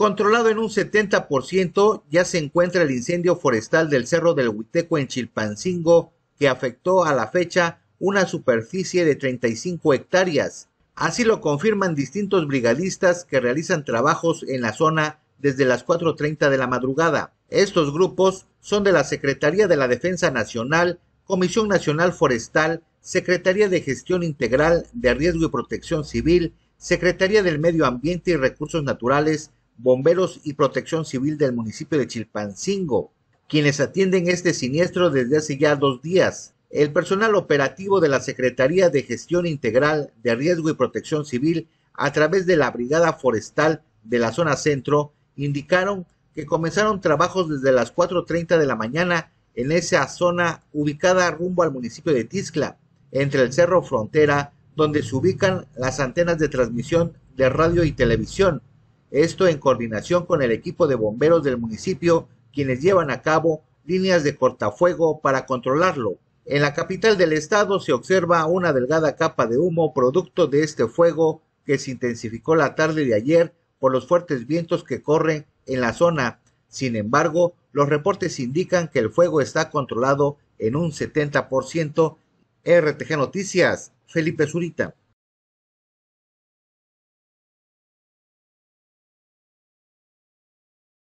Controlado en un 70%, ya se encuentra el incendio forestal del Cerro del Huiteco en Chilpancingo, que afectó a la fecha una superficie de 35 hectáreas. Así lo confirman distintos brigadistas que realizan trabajos en la zona desde las 4.30 de la madrugada. Estos grupos son de la Secretaría de la Defensa Nacional, Comisión Nacional Forestal, Secretaría de Gestión Integral de Riesgo y Protección Civil, Secretaría del Medio Ambiente y Recursos Naturales, bomberos y protección civil del municipio de Chilpancingo, quienes atienden este siniestro desde hace ya dos días. El personal operativo de la Secretaría de Gestión Integral de Riesgo y Protección Civil a través de la Brigada Forestal de la zona centro indicaron que comenzaron trabajos desde las 4.30 de la mañana en esa zona ubicada rumbo al municipio de Tizcla, entre el Cerro Frontera, donde se ubican las antenas de transmisión de radio y televisión, esto en coordinación con el equipo de bomberos del municipio, quienes llevan a cabo líneas de cortafuego para controlarlo. En la capital del estado se observa una delgada capa de humo producto de este fuego que se intensificó la tarde de ayer por los fuertes vientos que corren en la zona. Sin embargo, los reportes indican que el fuego está controlado en un 70%. RTG Noticias, Felipe Zurita.